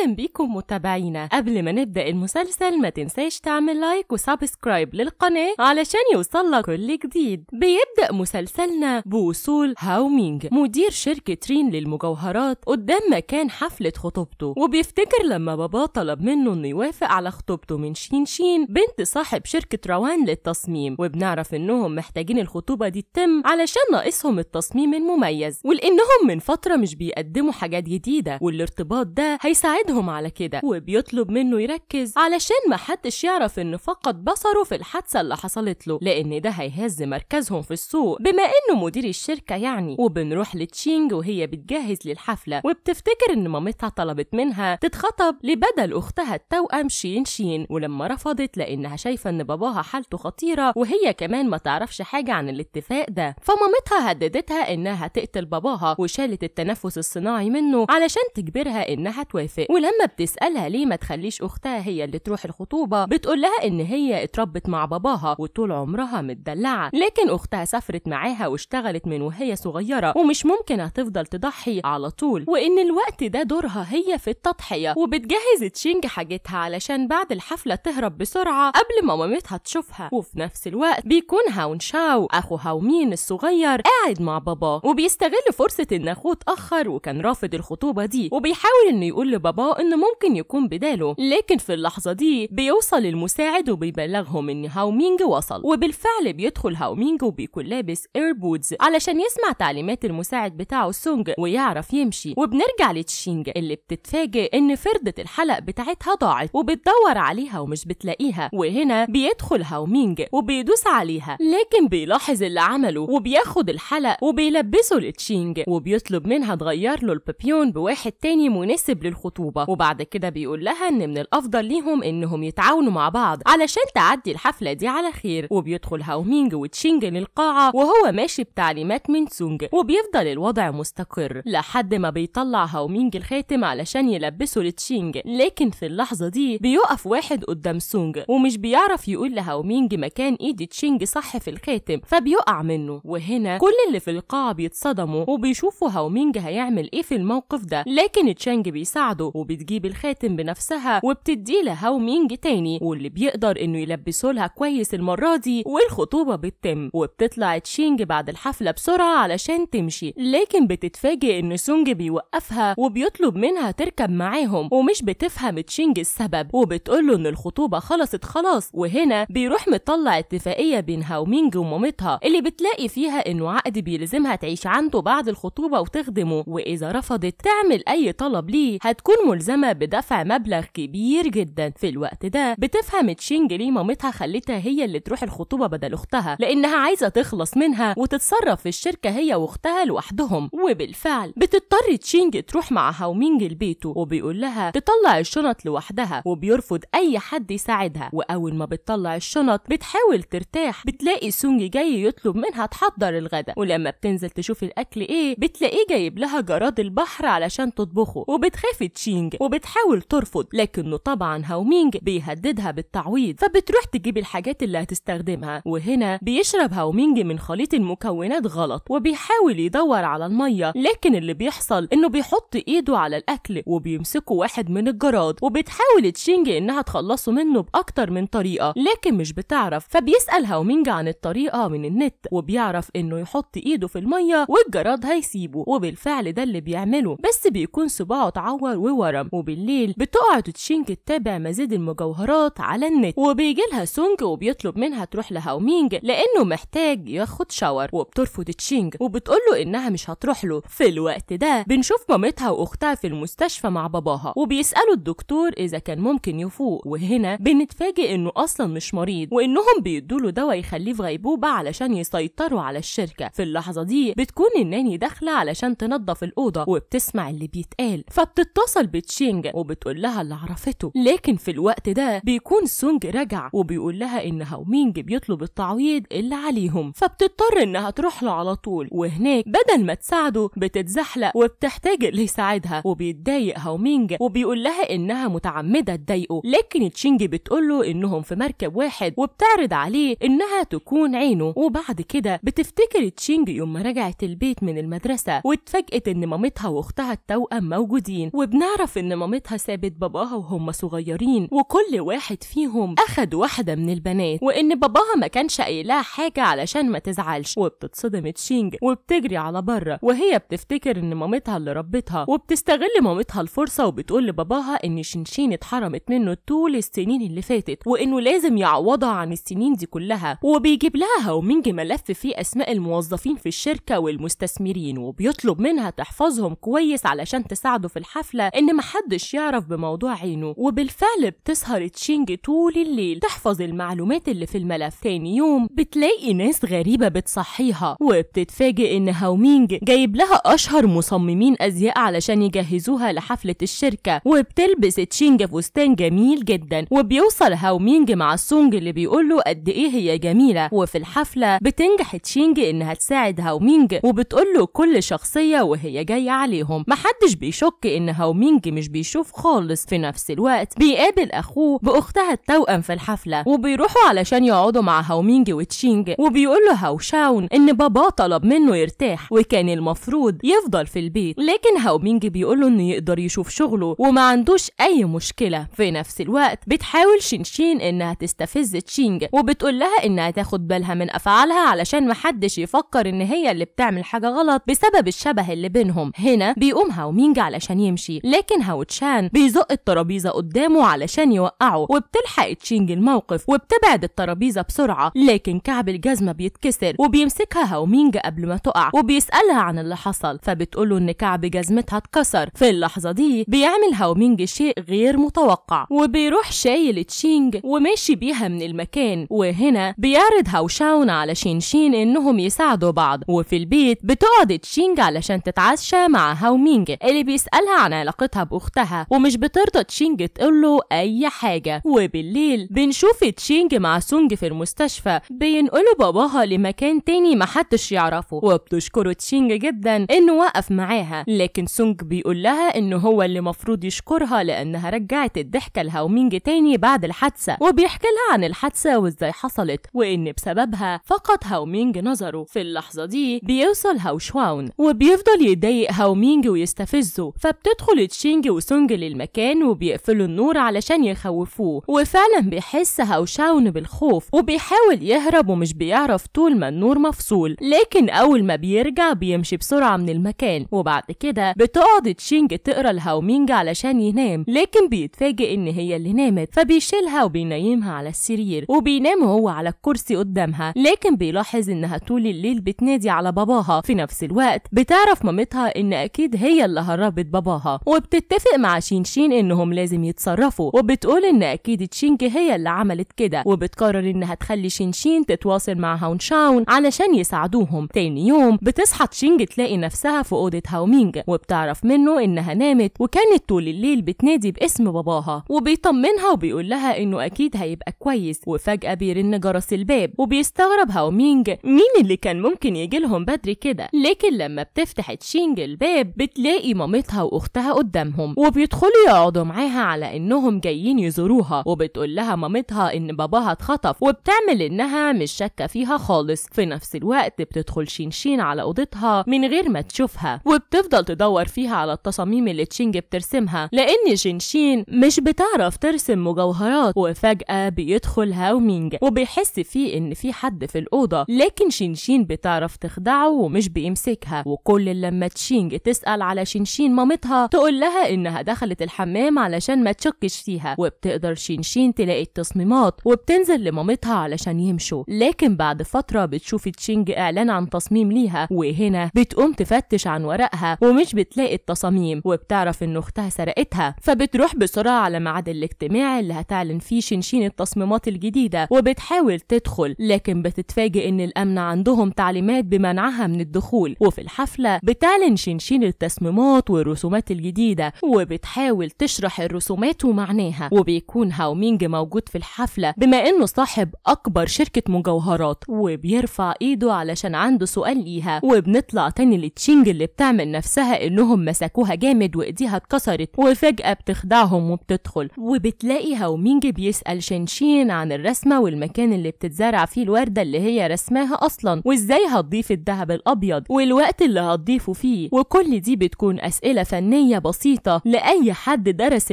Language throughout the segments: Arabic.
اهلا بيكم متابعينا قبل ما نبدا المسلسل ما تنساش تعمل لايك وسبسكرايب للقناه علشان يوصلك كل جديد بيبدا مسلسلنا بوصول هاو مينج مدير شركه رين للمجوهرات قدام مكان حفله خطوبته وبيفتكر لما باباه طلب منه انه يوافق على خطوبته من شين شين بنت صاحب شركه روان للتصميم وبنعرف انهم محتاجين الخطوبه دي تتم علشان ناقصهم التصميم المميز ولانهم من فتره مش بيقدموا حاجات جديده والارتباط ده هيساعدهم بيعودهم على كده وبيطلب منه يركز علشان محدش يعرف انه فقد بصره في الحادثه اللي حصلت له لان ده هيهز مركزهم في السوق بما انه مدير الشركه يعني وبنروح لتشينج وهي بتجهز للحفله وبتفتكر ان مامتها طلبت منها تتخطب لبدل اختها التوأم شين شين ولما رفضت لانها شايفه ان باباها حالته خطيره وهي كمان ما تعرفش حاجه عن الاتفاق ده فمامتها هددتها انها تقتل باباها وشالت التنفس الصناعي منه علشان تجبرها انها توافق ولما بتسألها ليه ما تخليش أختها هي اللي تروح الخطوبة بتقول لها إن هي اتربت مع باباها وطول عمرها متدلعة لكن أختها سافرت معاها واشتغلت من وهي صغيرة ومش ممكن هتفضل تضحي على طول وإن الوقت ده دورها هي في التضحية وبتجهز تشينج حاجتها علشان بعد الحفلة تهرب بسرعة قبل ما مامتها تشوفها وفي نفس الوقت بيكون هاون شاو أخو هاومين الصغير قاعد مع باباه وبيستغل فرصة إن أخوه اتأخر وكان رافض الخطوبة دي وبيحاول إنه يقول لباباه باباه إن ممكن يكون بداله لكن في اللحظة دي بيوصل المساعد وبيبلغهم إن هاومينج وصل وبالفعل بيدخل هاومينج وبيكون لابس ايربودز علشان يسمع تعليمات المساعد بتاعه سونج ويعرف يمشي وبنرجع لتشينج اللي بتتفاجئ إن فردة الحلق بتاعتها ضاعت وبتدور عليها ومش بتلاقيها وهنا بيدخل هاومينج وبيدوس عليها لكن بيلاحظ اللي عمله وبياخد الحلق وبيلبسه لتشينج وبيطلب منها تغير له البابيون بواحد تاني مناسب للخطوبة الصعوبة وبعد كده بيقول لها إن من الأفضل ليهم إنهم يتعاونوا مع بعض علشان تعدي الحفلة دي على خير وبيدخل هاومينج وتشينج للقاعة وهو ماشي بتعليمات من سونج وبيفضل الوضع مستقر لحد ما بيطلع هاومينج الخاتم علشان يلبسه لتشينج لكن في اللحظة دي بيقف واحد قدام سونج ومش بيعرف يقول لهاومينج مكان ايد تشينج صح في الخاتم فبيقع منه وهنا كل اللي في القاعة بيتصدموا وبيشوفوا هاومينج هيعمل ايه في الموقف ده لكن تشانج بيساعده وبتجيب الخاتم بنفسها وبتديه لها ومينج تاني واللي بيقدر انه يلبسه لها كويس المره دي والخطوبه بتتم وبتطلع تشينج بعد الحفله بسرعه علشان تمشي لكن بتتفاجئ ان سونج بيوقفها وبيطلب منها تركب معاهم ومش بتفهم تشينج السبب وبتقول له ان الخطوبه خلصت خلاص وهنا بيروح مطلع اتفاقيه بينها ومينج ومامتها اللي بتلاقي فيها انه عقد بيلزمها تعيش عنده بعد الخطوبه وتخدمه واذا رفضت تعمل اي طلب ليه هتكون ملزمة بدفع مبلغ كبير جدا في الوقت ده بتفهم تشينج ليه مامتها خلتها هي اللي تروح الخطوبة بدل أختها لأنها عايزة تخلص منها وتتصرف في الشركة هي وأختها لوحدهم وبالفعل بتضطر تشينج تروح مع هاومينج لبيته وبيقول لها تطلع الشنط لوحدها وبيرفض أي حد يساعدها وأول ما بتطلع الشنط بتحاول ترتاح بتلاقي سونج جاي يطلب منها تحضر الغداء ولما بتنزل تشوف الأكل إيه بتلاقيه جايب لها جراد البحر علشان تطبخه وبتخاف تشينج هاومينج وبتحاول ترفض لكنه طبعا هاومينج بيهددها بالتعويض فبتروح تجيب الحاجات اللي هتستخدمها وهنا بيشرب هاومينج من خليط المكونات غلط وبيحاول يدور على الميه لكن اللي بيحصل انه بيحط ايده على الاكل وبيمسكه واحد من الجراد وبتحاول تشينج انها تخلصه منه باكتر من طريقه لكن مش بتعرف فبيسال هاومينج عن الطريقه من النت وبيعرف انه يحط ايده في الميه والجراد هيسيبه وبالفعل ده اللي بيعمله بس بيكون صباعه اتعور وورم الهرم وبالليل بتقعد تشينج تتابع مزيد المجوهرات على النت وبيجي لها سونج وبيطلب منها تروح لهاومينج لانه محتاج ياخد شاور وبترفض تشينج وبتقول له انها مش هتروح له في الوقت ده بنشوف مامتها واختها في المستشفى مع باباها وبيسالوا الدكتور اذا كان ممكن يفوق وهنا بنتفاجئ انه اصلا مش مريض وانهم بيدوا له دواء يخليه في غيبوبه علشان يسيطروا على الشركه في اللحظه دي بتكون الناني داخله علشان تنظف الاوضه وبتسمع اللي بيتقال فبتتصل بتشينج وبتقول لها اللي عرفته لكن في الوقت ده بيكون سونج رجع وبيقول لها ان هاومينج بيطلب التعويض اللي عليهم فبتضطر انها تروح له على طول وهناك بدل ما تساعده بتتزحلق وبتحتاج اللي يساعدها وبيتضايق هاومينج وبيقول لها انها متعمده تضايقه لكن تشينج بتقول له انهم في مركب واحد وبتعرض عليه انها تكون عينه وبعد كده بتفتكر تشينج يوم ما رجعت البيت من المدرسه واتفاجئت ان مامتها واختها التوأم موجودين وبنعرف تعرف إن مامتها سابت باباها وهم صغيرين وكل واحد فيهم أخد واحدة من البنات وإن باباها ما كانش قايلها حاجة علشان ما تزعلش وبتتصدم تشينج وبتجري على بره وهي بتفتكر إن مامتها اللي ربتها وبتستغل مامتها الفرصة وبتقول لباباها إن شنشين اتحرمت منه طول السنين اللي فاتت وإنه لازم يعوضها عن السنين دي كلها وبيجيب لها هومينج ملف فيه أسماء الموظفين في الشركة والمستثمرين وبيطلب منها تحفظهم كويس علشان تساعده في الحفلة إن محدش يعرف بموضوع عينه وبالفعل بتسهر تشينج طول الليل تحفظ المعلومات اللي في الملف تاني يوم بتلاقي ناس غريبة بتصحيها وبتتفاجئ إن هاومينج جايب لها أشهر مصممين أزياء علشان يجهزوها لحفلة الشركة وبتلبس تشينج فستان جميل جدا وبيوصل هاومينج مع السونج اللي بيقوله قد إيه هي جميلة وفي الحفلة بتنجح تشينج إنها تساعد هاومينج وبتقوله كل شخصية وهي جاية عليهم محدش بيشك إن هاومينج بينج مش بيشوف خالص في نفس الوقت بيقابل اخوه باختها التوأم في الحفله وبيروحوا علشان يقعدوا مع هاومينج وتشينج وبيقول له هاوشاون ان باباه طلب منه يرتاح وكان المفروض يفضل في البيت لكن هاومينج بيقول له انه يقدر يشوف شغله وما عندوش اي مشكله في نفس الوقت بتحاول شينشين انها تستفز تشينج وبتقول لها انها تاخد بالها من افعالها علشان محدش يفكر ان هي اللي بتعمل حاجه غلط بسبب الشبه اللي بينهم هنا بيقوم هاومينج علشان يمشي لكن لكن هاوتشان بيزق الترابيزة قدامه علشان يوقعه وبتلحق تشينج الموقف وبتبعد الترابيزة بسرعة لكن كعب الجزمة بيتكسر وبيمسكها هاومينج قبل ما تقع وبيسألها عن اللي حصل فبتقوله إن كعب جزمتها اتكسر في اللحظة دي بيعمل هاومينج شيء غير متوقع وبيروح شايل تشينج وماشي بيها من المكان وهنا بيعرض هاوشاون على شينشين إنهم يساعدوا بعض وفي البيت بتقعد تشينج علشان تتعشى مع هاومينج اللي بيسألها عن علاقتها باختها ومش بترضى تشينج تقول له اي حاجه وبالليل بنشوف تشينج مع سونج في المستشفى بينقلوا باباها لمكان تاني محدش يعرفه وبتشكره تشينج جدا انه وقف معاها لكن سونج بيقول لها انه هو اللي مفروض يشكرها لانها رجعت الضحكه لهاومينج تاني بعد الحادثه وبيحكي لها عن الحادثه وازاي حصلت وان بسببها فقد هاومينج نظره في اللحظه دي بيوصل هاوشواون وبيفضل يضايق هاومينج ويستفزه فبتدخل تشينج شينج وسونج للمكان وبيقفلوا النور علشان يخوفوه وفعلا بيحس هاوشاون بالخوف وبيحاول يهرب ومش بيعرف طول ما النور مفصول لكن أول ما بيرجع بيمشي بسرعة من المكان وبعد كده بتقعد تشينج تقرا الهاومينج علشان ينام لكن بيتفاجئ إن هي اللي نامت فبيشيلها وبينيمها على السرير وبينام هو على الكرسي قدامها لكن بيلاحظ إنها طول الليل بتنادي على باباها في نفس الوقت بتعرف مامتها إن أكيد هي اللي هربت باباها وبت بتتفق مع شين شين انهم لازم يتصرفوا وبتقول ان اكيد تشينج هي اللي عملت كده وبتقرر انها تخلي شين شين تتواصل مع هاون شاون علشان يساعدوهم تاني يوم بتصحى تشينج تلاقي نفسها في اوضه هاومينج وبتعرف منه انها نامت وكانت طول الليل بتنادي باسم باباها وبيطمنها وبيقول لها انه اكيد هيبقى كويس وفجاه بيرن جرس الباب وبيستغرب هاومينج مين اللي كان ممكن يجي لهم بدري كده لكن لما بتفتح تشينج الباب بتلاقي مامتها واختها قدام قدامهم وبيدخلوا يقعدوا معاها على انهم جايين يزوروها وبتقول لها مامتها ان باباها اتخطف وبتعمل انها مش شاكه فيها خالص في نفس الوقت بتدخل شينشين على اوضتها من غير ما تشوفها وبتفضل تدور فيها على التصاميم اللي تشينج بترسمها لان شينشين مش بتعرف ترسم مجوهرات وفجاه بيدخل هاومينج وبيحس فيه ان في حد في الاوضه لكن شينشين بتعرف تخدعه ومش بيمسكها وكل لما تشينج تسال على شينشين مامتها تقول لها إنها دخلت الحمام علشان ما تشكش فيها وبتقدر شينشين تلاقي التصميمات وبتنزل لمامتها علشان يمشوا لكن بعد فترة بتشوف تشينج إعلان عن تصميم ليها وهنا بتقوم تفتش عن ورقها ومش بتلاقي التصاميم وبتعرف إن أختها سرقتها فبتروح بسرعة على ميعاد الاجتماع اللي هتعلن فيه شين التصميمات الجديدة وبتحاول تدخل لكن بتتفاجئ إن الأمن عندهم تعليمات بمنعها من الدخول وفي الحفلة بتعلن شين التصميمات والرسومات الجديدة وبتحاول تشرح الرسومات ومعناها وبيكون هاومينج موجود في الحفلة بما إنه صاحب أكبر شركة مجوهرات وبيرفع إيده علشان عنده سؤال ليها وبنطلع تاني لتشينج اللي بتعمل نفسها إنهم مسكوها جامد وإيديها اتكسرت وفجأة بتخدعهم وبتدخل وبتلاقي هاومينج بيسأل شينشين عن الرسمة والمكان اللي بتتزرع فيه الوردة اللي هي رسماها أصلا وإزاي هتضيف الذهب الأبيض والوقت اللي هتضيفه فيه وكل دي بتكون أسئلة فنية بسيطة بسيطة لأي حد درس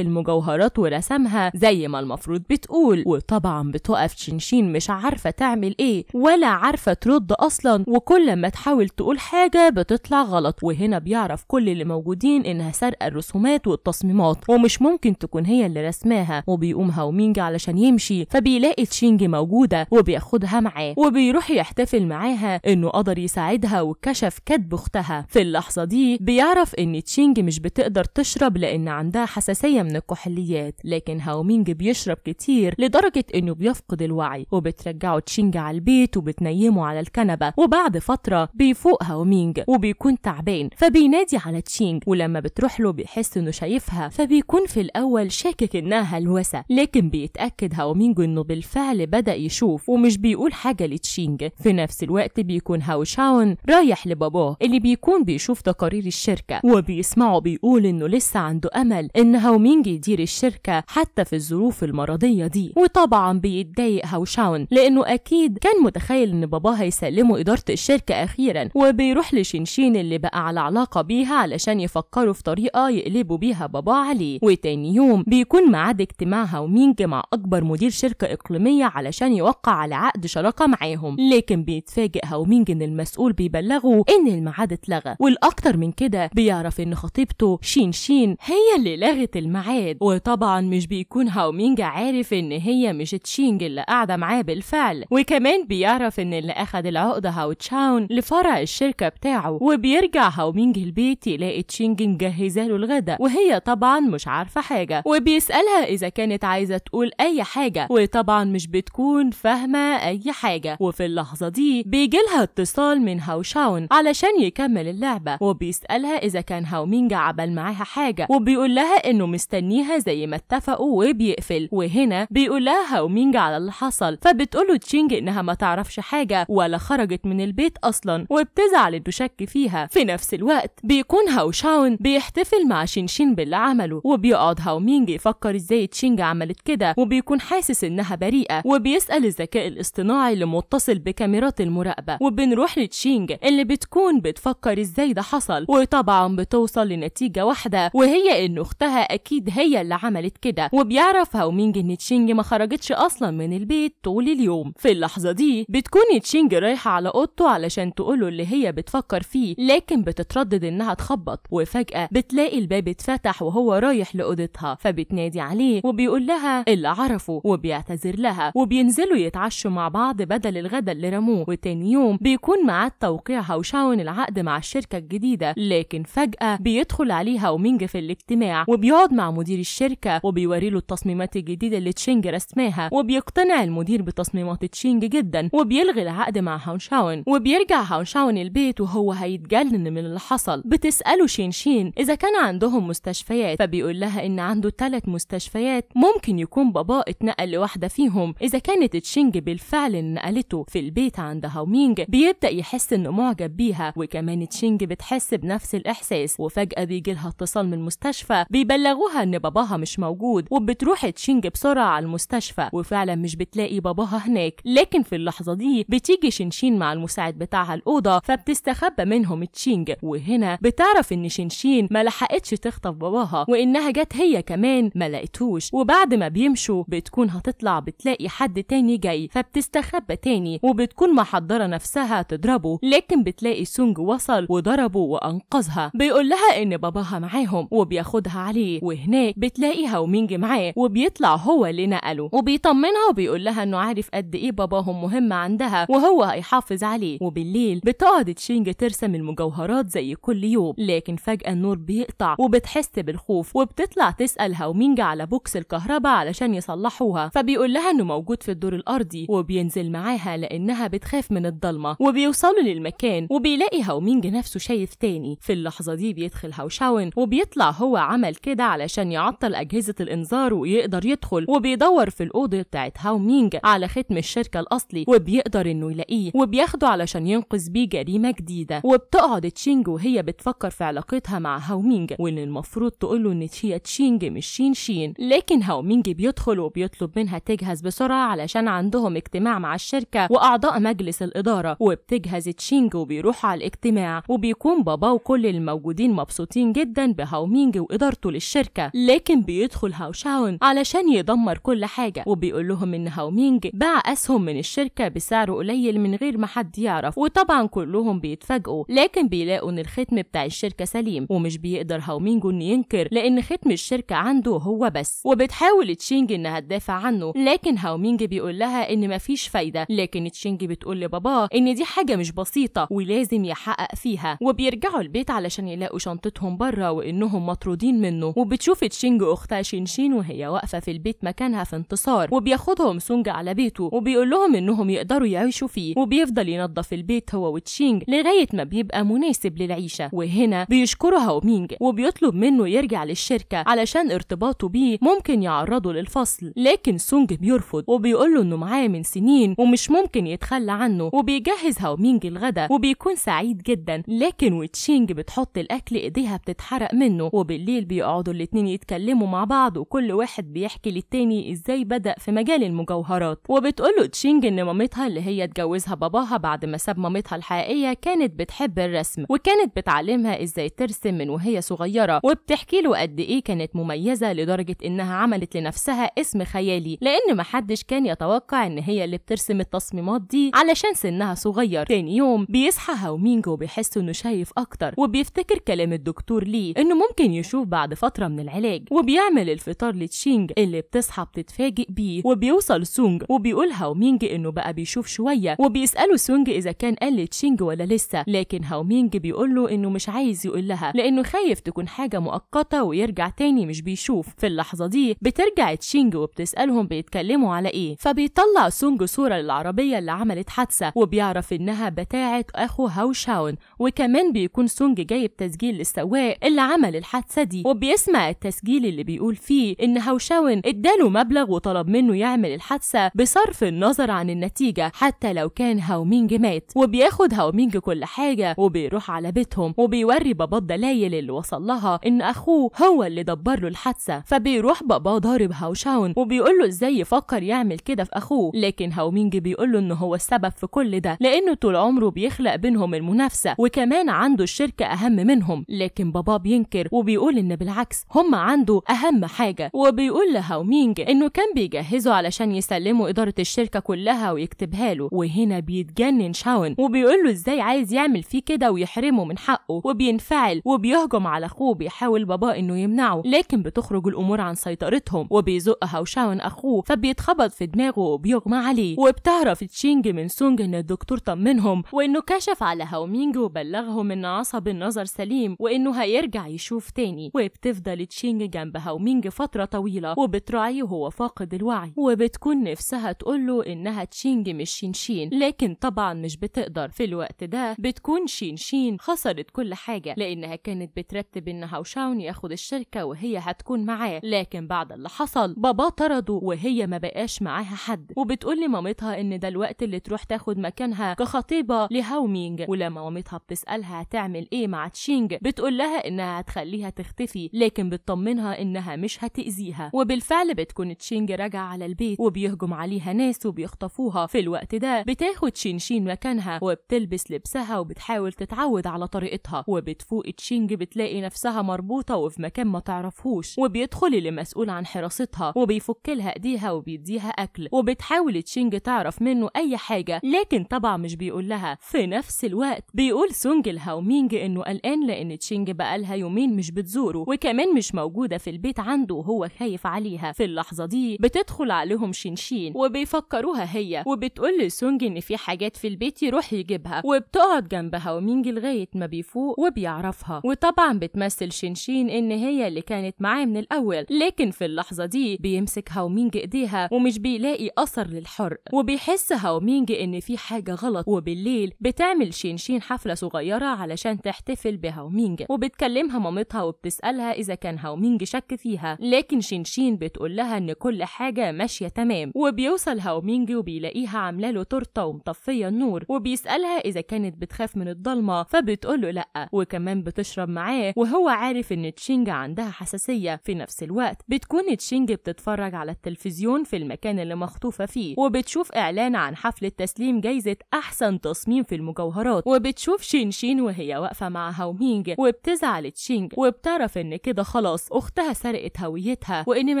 المجوهرات ورسمها زي ما المفروض بتقول وطبعا بتقف شنشين مش عارفة تعمل ايه ولا عارفة ترد أصلا وكل ما تحاول تقول حاجة بتطلع غلط وهنا بيعرف كل اللي موجودين إنها سرقة الرسومات والتصميمات ومش ممكن تكون هي اللي رسماها وبيقوم هاومينج علشان يمشي فبيلاقي تشينج موجودة وبياخدها معاه وبيروح يحتفل معاها إنه قدر يساعدها وكشف كدب أختها في اللحظة دي بيعرف إن تشينج مش بتقدر تشرب بتشرب لأن عندها حساسية من الكحوليات لكن هاومينج بيشرب كتير لدرجة إنه بيفقد الوعي وبترجعه تشينج على البيت وبتنيمه على الكنبة وبعد فترة بيفوق هاومينج وبيكون تعبان فبينادي على تشينج ولما بتروح له بيحس إنه شايفها فبيكون في الأول شاكك إنها هلوسة لكن بيتأكد هاومينج إنه بالفعل بدأ يشوف ومش بيقول حاجة لتشينج في نفس الوقت بيكون هاو شاون رايح لباباه اللي بيكون بيشوف تقارير الشركة وبيسمعه بيقول إنه لسه عنده أمل إن هاومينج يدير الشركة حتى في الظروف المرضية دي وطبعا بيتضايق هاوشاون لأنه أكيد كان متخيل إن باباه هيسلمه إدارة الشركة أخيرا وبيروح لشينشين اللي بقى على علاقة بيها علشان يفكروا في طريقة يقلبوا بيها باباه عليه وتاني يوم بيكون ميعاد اجتماع هاومينج مع أكبر مدير شركة إقليمية علشان يوقع على عقد شراكة معاهم لكن بيتفاجئ هاومينج إن المسؤول بيبلغه إن الميعاد اتلغى والأكتر من كده بيعرف إن خطيبته شينشين تشين هي اللي لغت الميعاد وطبعا مش بيكون هاومينجا عارف ان هي مش تشينج اللي قاعده معاه بالفعل وكمان بيعرف ان اللي اخد العقده هاو تشاون لفرع الشركه بتاعه وبيرجع هاومينج البيت يلاقي تشينج مجهزه له الغداء وهي طبعا مش عارفه حاجه وبيسالها اذا كانت عايزه تقول اي حاجه وطبعا مش بتكون فاهمه اي حاجه وفي اللحظه دي بيجيلها اتصال من هاو شاون علشان يكمل اللعبه وبيسالها اذا كان هاومينجا عمل معاها حاجه حاجة وبيقول لها إنه مستنيها زي ما اتفقوا وبيقفل وهنا بيقول لها هاومينج على اللي حصل فبتقوله تشينج إنها ما تعرفش حاجة ولا خرجت من البيت أصلا وبتزعل إنه شك فيها في نفس الوقت بيكون هاو شاون بيحتفل مع شينشين باللي عمله وبيقعد هاومينج يفكر إزاي تشينج عملت كده وبيكون حاسس إنها بريئة وبيسأل الذكاء الاصطناعي اللي متصل بكاميرات المراقبة وبنروح لتشينج اللي بتكون بتفكر إزاي ده حصل وطبعا بتوصل لنتيجة واحدة وهي ان اختها اكيد هي اللي عملت كده وبيعرفها هاومينج ان تشينج ما خرجتش اصلا من البيت طول اليوم في اللحظه دي بتكون تشينج رايحه على اوضته علشان تقوله اللي هي بتفكر فيه لكن بتتردد انها تخبط وفجاه بتلاقي الباب اتفتح وهو رايح لاوضتها فبتنادي عليه وبيقول لها اللي عرفه وبيعتذر لها وبينزلوا يتعشوا مع بعض بدل الغدا اللي رموه وتاني يوم بيكون معاد توقيعها وشاون العقد مع الشركه الجديده لكن فجاه بيدخل عليها ومين تشينج في الاجتماع وبيقعد مع مدير الشركة وبيوري له التصميمات الجديدة اللي تشينج رسماها وبيقتنع المدير بتصميمات تشينج جدا وبيلغي العقد مع شاون وبيرجع شاون البيت وهو هيتجنن من اللي حصل بتسأله شين شين إذا كان عندهم مستشفيات فبيقول لها إن عنده ثلاث مستشفيات ممكن يكون باباه اتنقل لواحدة فيهم إذا كانت تشينج بالفعل نقلته في البيت عند هاومينج بيبدأ يحس إنه معجب بيها وكمان تشينج بتحس بنفس الإحساس وفجأة بيجي لها اتصال من المستشفى بيبلغوها ان باباها مش موجود وبتروح تشينج بسرعه على المستشفى وفعلا مش بتلاقي باباها هناك لكن في اللحظه دي بتيجي شنشين مع المساعد بتاعها الاوضه فبتستخبى منهم تشينج وهنا بتعرف ان شنشين ما لحقتش تخطف باباها وانها جت هي كمان ما لقيتوش وبعد ما بيمشوا بتكون هتطلع بتلاقي حد تاني جاي فبتستخبى تاني وبتكون محضره نفسها تضربه لكن بتلاقي سونج وصل وضربه وانقذها بيقول لها ان باباها معاهم معاهم وبياخدها عليه وهناك بتلاقي هاومينج معاه وبيطلع هو اللي نقله وبيطمنها وبيقول لها انه عارف قد ايه باباهم مهم عندها وهو هيحافظ عليه وبالليل بتقعد تشينج ترسم المجوهرات زي كل يوم لكن فجأة النور بيقطع وبتحس بالخوف وبتطلع تسأل هاومينج على بوكس الكهرباء علشان يصلحوها فبيقول لها انه موجود في الدور الارضي وبينزل معاها لانها بتخاف من الضلمة وبيوصلوا للمكان وبيلاقي هاومينج نفسه شايف تاني في اللحظة دي بيدخل هاوشاون وبي بيطلع هو عمل كده علشان يعطل أجهزة الإنذار ويقدر يدخل وبيدور في الأوضة بتاعت هاو مينج على ختم الشركة الأصلي وبيقدر إنه يلاقيه وبياخده علشان ينقذ بيه جريمة جديدة وبتقعد تشينج وهي بتفكر في علاقتها مع هاو مينج وإن المفروض تقوله إن هي تشينج مش شين شين لكن هاو مينج بيدخل وبيطلب منها تجهز بسرعة علشان عندهم اجتماع مع الشركة وأعضاء مجلس الإدارة وبتجهز تشينج وبيروح على الاجتماع وبيكون بابا وكل الموجودين مبسوطين جدا هاومينج وإدارته للشركة لكن بيدخل هاوشاون علشان يدمر كل حاجة وبيقول لهم إن هاومينج باع أسهم من الشركة بسعر قليل من غير ما حد يعرف وطبعا كلهم بيتفاجئوا لكن بيلاقوا إن الختم بتاع الشركة سليم ومش بيقدر هاومينج إن ينكر لأن ختم الشركة عنده هو بس وبتحاول تشينج إنها تدافع عنه لكن هاومينج بيقول لها إن مفيش فايدة لكن تشينج بتقول لباباه إن دي حاجة مش بسيطة ولازم يحقق فيها وبيرجعوا البيت علشان يلاقوا شنطتهم بره وإن انهم مطرودين منه وبتشوف تشينج اختها شينشين وهي واقفه في البيت مكانها في انتصار وبياخدهم سونج على بيته وبيقول لهم انهم يقدروا يعيشوا فيه وبيفضل ينظف البيت هو وتشينج لغايه ما بيبقى مناسب للعيشه وهنا بيشكره هاومينج وبيطلب منه يرجع للشركه علشان ارتباطه بيه ممكن يعرضه للفصل لكن سونج بيرفض وبيقول له انه معاه من سنين ومش ممكن يتخلى عنه وبيجهز هاومينج الغدا وبيكون سعيد جدا لكن وتشينج بتحط الاكل ايديها بتتحرق منه منه وبالليل بيقعدوا الاتنين يتكلموا مع بعض وكل واحد بيحكي للتاني ازاي بدأ في مجال المجوهرات وبتقول له تشينج ان مامتها اللي هي اتجوزها باباها بعد ما ساب مامتها الحقيقية كانت بتحب الرسم وكانت بتعلمها ازاي ترسم من وهي صغيرة وبتحكي له قد ايه كانت مميزة لدرجة انها عملت لنفسها اسم خيالي لان محدش كان يتوقع ان هي اللي بترسم التصميمات دي علشان سنها صغير تاني يوم بيصحى هاومينج وبيحس انه شايف اكتر وبيفتكر كلام الدكتور ليه انه ممكن يشوف بعد فترة من العلاج وبيعمل الفطار لتشينج اللي بتصحى بتتفاجئ بيه وبيوصل سونج وبيقول هاومينج إنه بقى بيشوف شوية وبيسأله سونج إذا كان قال لتشينج ولا لسه لكن هاومينج بيقول له إنه مش عايز يقول لها لأنه خايف تكون حاجة مؤقتة ويرجع تاني مش بيشوف في اللحظة دي بترجع تشينج وبتسألهم بيتكلموا على إيه فبيطلع سونج صورة للعربية اللي عملت حادثة وبيعرف إنها بتاعة أخو هاو شاون وكمان بيكون سونج جايب تسجيل للسواق اللي عمل عمل للحادثة دي وبيسمع التسجيل اللي بيقول فيه إن هوشاون اداله مبلغ وطلب منه يعمل الحادثة بصرف النظر عن النتيجة حتى لو كان هاومينج مات وبياخد هاومينج كل حاجة وبيروح على بيتهم وبيوري باباه الدلايل اللي وصل لها إن أخوه هو اللي دبر له الحادثة فبيروح باباه ضارب هاوشاون وبيقول له إزاي يفكر يعمل كده في أخوه لكن هاومينج بيقول له إن هو السبب في كل ده لأنه طول عمره بيخلق بينهم المنافسة وكمان عنده الشركة أهم منهم لكن باباه بينكر بيفتكر وبيقول ان بالعكس هم عنده اهم حاجه وبيقول لهاو مينج انه كان بيجهزه علشان يسلموا اداره الشركه كلها ويكتبها له وهنا بيتجنن شاون وبيقول له ازاي عايز يعمل فيه كده ويحرمه من حقه وبينفعل وبيهجم على اخوه بيحاول بابا انه يمنعه لكن بتخرج الامور عن سيطرتهم وبيزق هاو شاون اخوه فبيتخبط في دماغه وبيغمى عليه وبتعرف تشينج من سونج ان الدكتور طمنهم وانه كشف على هاو مينج وبلغهم ان عصب النظر سليم وانه هيرجع يشوف بتشوف تاني وبتفضل تشينج جنبها ومينج فترة طويلة وبتراعيه وهو فاقد الوعي وبتكون نفسها تقوله إنها تشينج مش شينشين لكن طبعا مش بتقدر في الوقت ده بتكون شينشين خسرت كل حاجة لأنها كانت بترتب إن هاوشاون ياخد الشركة وهي هتكون معاه لكن بعد اللي حصل بابا طرده وهي ما بقاش معاها حد وبتقول لمامتها إن ده الوقت اللي تروح تاخد مكانها كخطيبة لهاومينج ولما مامتها بتسألها هتعمل إيه مع تشينج بتقول لها إنها هتخليها تختفي لكن بتطمنها إنها مش هتأذيها وبالفعل بتكون تشينج راجعة على البيت وبيهجم عليها ناس وبيخطفوها في الوقت ده بتاخد شينشين مكانها وبتلبس لبسها وبتحاول تتعود على طريقتها وبتفوق تشينج بتلاقي نفسها مربوطة وفي مكان ما تعرفهوش وبيدخل اللي مسؤول عن حراستها وبيفك لها ايديها وبيديها اكل وبتحاول تشينج تعرف منه اي حاجه لكن طبعا مش بيقول لها في نفس الوقت بيقول سونج الهاومينج انه قلقان لان تشينج بقالها يومين يومين مش بتزوره وكمان مش موجودة في البيت عنده وهو خايف عليها في اللحظة دي بتدخل عليهم شينشين وبيفكروها هي وبتقول لسونج إن في حاجات في البيت يروح يجيبها وبتقعد جنبها ومينج لغاية ما بيفوق وبيعرفها وطبعا بتمثل شينشين إن هي اللي كانت معاه من الأول لكن في اللحظة دي بيمسك هاومينج إيديها ومش بيلاقي أثر للحرق وبيحس هاومينج إن في حاجة غلط وبالليل بتعمل شينشين حفلة صغيرة علشان تحتفل بهاومينج وبتكلمها مامتها وبتسألها إذا كان هاومينج شك فيها لكن شينشين بتقول لها إن كل حاجة ماشية تمام وبيوصل هاومينج وبيلاقيها عاملة له تورتة ومطفية النور وبيسألها إذا كانت بتخاف من الضلمة فبتقول له لأ وكمان بتشرب معاه وهو عارف إن تشينج عندها حساسية في نفس الوقت بتكون تشينج بتتفرج على التلفزيون في المكان اللي مخطوفة فيه وبتشوف إعلان عن حفلة تسليم جايزة أحسن تصميم في المجوهرات وبتشوف شينشين وهي واقفة مع هاومينج وبتزعل تشينج كينج وبتعرف ان كده خلاص اختها سرقت هويتها وان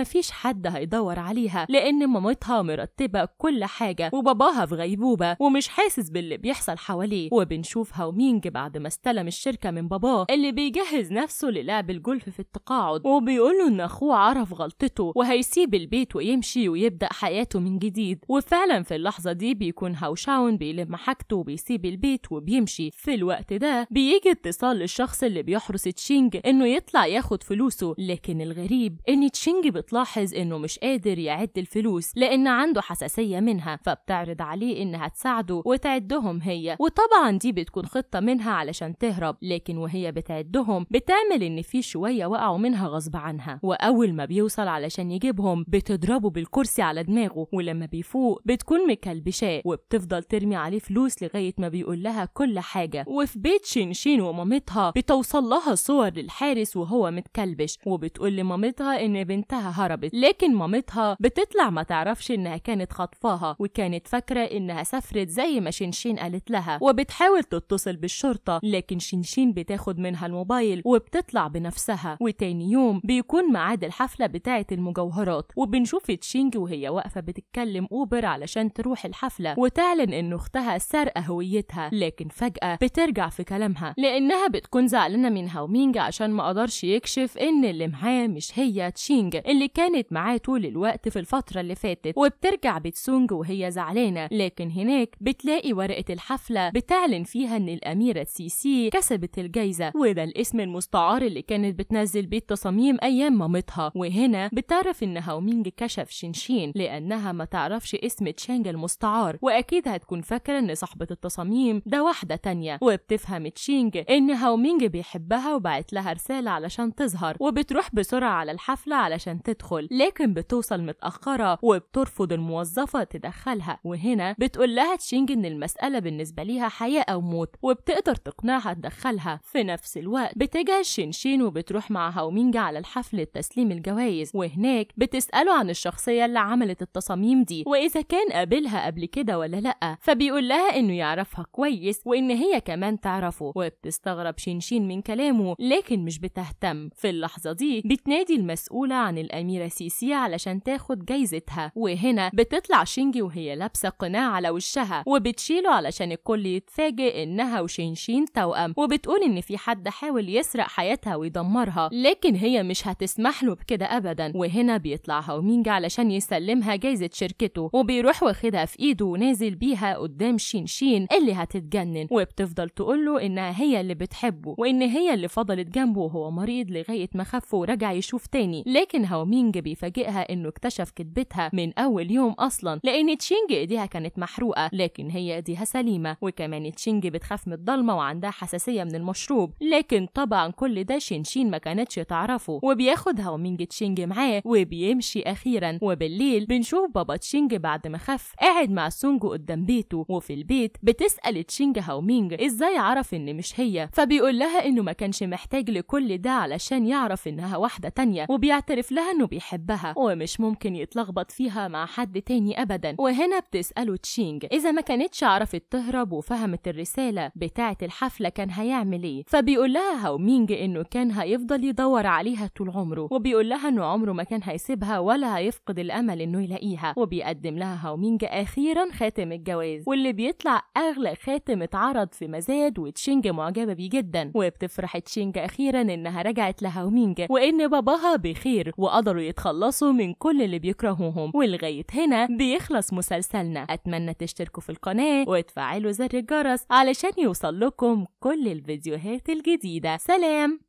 مفيش حد هيدور عليها لان مامتها مرتبه كل حاجه وباباها في غيبوبه ومش حاسس باللي بيحصل حواليه وبنشوف هاو مينج بعد ما استلم الشركه من باباه اللي بيجهز نفسه للعب الجولف في التقاعد وبيقوله ان اخوه عرف غلطته وهيسيب البيت ويمشي ويبدا حياته من جديد وفعلا في اللحظه دي بيكون هاو شاون بيلم حاجته وبيسيب البيت وبيمشي في الوقت ده بيجي اتصال للشخص اللي بيحرس تشينج تشينج انه يطلع ياخد فلوسه لكن الغريب ان تشينج بتلاحظ انه مش قادر يعد الفلوس لان عنده حساسية منها فبتعرض عليه انها تساعده وتعدهم هي وطبعا دي بتكون خطة منها علشان تهرب لكن وهي بتعدهم بتعمل ان في شوية وقعوا منها غصب عنها واول ما بيوصل علشان يجيبهم بتضربه بالكرسي على دماغه ولما بيفوق بتكون مكلبشاه وبتفضل ترمي عليه فلوس لغاية ما بيقول لها كل حاجة وفي بيت شينشين ومامتها بتوصل لها صور قبل الحارس وهو متكلبش وبتقول لمامتها ان بنتها هربت لكن مامتها بتطلع ما تعرفش انها كانت خطفاها وكانت فاكره انها سافرت زي ما شنشين قالت لها وبتحاول تتصل بالشرطه لكن شنشين بتاخد منها الموبايل وبتطلع بنفسها وتاني يوم بيكون ميعاد الحفله بتاعه المجوهرات وبنشوف تشينج وهي واقفه بتتكلم اوبر علشان تروح الحفله وتعلن ان اختها سرقه هويتها لكن فجاه بترجع في كلامها لانها بتكون زعلانه من هاومينج عشان ما قدرش يكشف ان اللي معاه مش هي تشينج اللي كانت معاه طول الوقت في الفترة اللي فاتت وبترجع بتسونج وهي زعلانة لكن هناك بتلاقي ورقة الحفلة بتعلن فيها ان الاميرة سي كسبت الجايزة وده الاسم المستعار اللي كانت بتنزل بيه التصاميم ايام مامتها وهنا بتعرف ان هاومينج كشف شينشين لانها ما تعرفش اسم تشينج المستعار واكيد هتكون فاكرة ان صاحبة التصاميم ده واحدة تانية وبتفهم تشينج ان هاومينج بيحبها وبعت لها لها رسالة علشان تظهر وبتروح بسرعة على الحفلة علشان تدخل لكن بتوصل متأخرة وبترفض الموظفة تدخلها وهنا بتقول لها تشينج إن المسألة بالنسبة ليها حياة أو موت وبتقدر تقنعها تدخلها في نفس الوقت بتجهز شينشين وبتروح مع هاومينج على الحفل تسليم الجوائز وهناك بتسأله عن الشخصية اللي عملت التصاميم دي وإذا كان قابلها قبل كده ولا لأ فبيقول لها إنه يعرفها كويس وإن هي كمان تعرفه وبتستغرب شينشين من كلامه لكن مش بتهتم في اللحظة دي بتنادي المسؤولة عن الأميرة سيسي علشان تاخد جايزتها وهنا بتطلع شينجي وهي لابسة قناع على وشها وبتشيله علشان الكل يتفاجئ إنها وشينشين توأم وبتقول إن في حد حاول يسرق حياتها ويدمرها لكن هي مش هتسمح له بكده أبدا وهنا بيطلع هاومينج علشان يسلمها جايزة شركته وبيروح واخدها في إيده ونازل بيها قدام شينشين اللي هتتجنن وبتفضل تقوله إنها هي اللي بتحبه وإن هي اللي فضلت كانت جنبه وهو مريض لغاية ما خف ورجع يشوف تاني لكن هاومينج بيفاجئها إنه اكتشف كذبتها من أول يوم أصلا لأن تشينج إيديها كانت محروقة لكن هي إيديها سليمة وكمان تشينج بتخاف من الضلمة وعندها حساسية من المشروب لكن طبعا كل ده شينشين ما كانتش تعرفه وبياخد هاومينج تشينج معاه وبيمشي أخيرا وبالليل بنشوف بابا تشينج بعد ما خف قاعد مع سونجو قدام بيته وفي البيت بتسأل تشينج هاومينج إزاي عرف إن مش هي فبيقول لها إنه ما كانش محتاج محتاج لكل ده علشان يعرف إنها واحدة تانية وبيعترف لها إنه بيحبها ومش ممكن يتلخبط فيها مع حد تاني أبدا وهنا بتسأله تشينج إذا ما كانتش عرفت تهرب وفهمت الرسالة بتاعة الحفلة كان هيعمل إيه فبيقول لها هاو مينج إنه كان هيفضل يدور عليها طول عمره وبيقول لها إنه عمره ما كان هيسيبها ولا هيفقد الأمل إنه يلاقيها وبيقدم لها هاو مينج أخيرا خاتم الجواز واللي بيطلع أغلى خاتم اتعرض في مزاد وتشينج معجبة بيه جدا وبتفرح تشينج أخيرا إنها رجعت لهاومينج وإن باباها بخير وقدروا يتخلصوا من كل اللي بيكرهوهم ولغاية هنا بيخلص مسلسلنا أتمنى تشتركوا في القناة وتفعلوا زر الجرس علشان يوصل لكم كل الفيديوهات الجديدة سلام